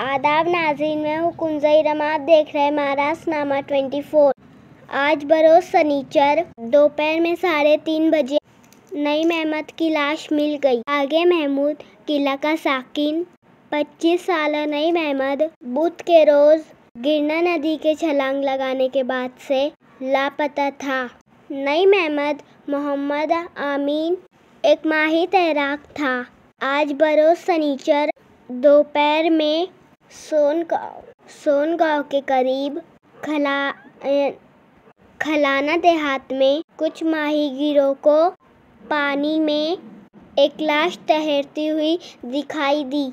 आदाब नाजीन में हूँ कुंजई रमात आप देख रहे हैं महाराज नामा ट्वेंटी फोर आज बरोज सनीचर दोपहर में साढ़े तीन बजे नई महमद की लाश मिल गई आगे महमूद किला का साकिन पच्चीस साल नई महमद बुध के रोज़ गिरना नदी के छलांग लगाने के बाद से लापता था नई महमद मोहम्मद आमीन एक माही तैराक था आज बरोज सनीचर दोपहर में सोनगांव सोनगांव के करीब खला खलाना देहात में कुछ माही को पानी में एक लाश तैरती हुई दिखाई दी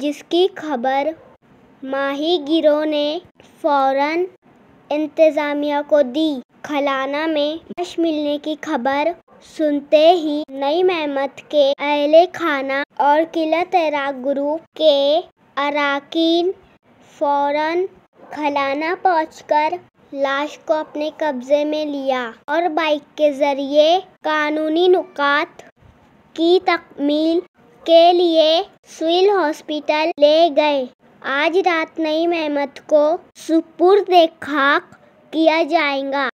जिसकी खबर माही ने फौरन इंतज़ामिया को दी खलाना में लाश मिलने की खबर सुनते ही नई मेहमत के अहले खाना और किला तैराक ग्रुप के अराकीन फ़ौरन खलाना पहुंचकर लाश को अपने कब्ज़े में लिया और बाइक के ज़रिए कानूनी नुकात की तकमील के लिए सिविल हॉस्पिटल ले गए आज रात नई मेहमत को सुपुर्द खाक किया जाएगा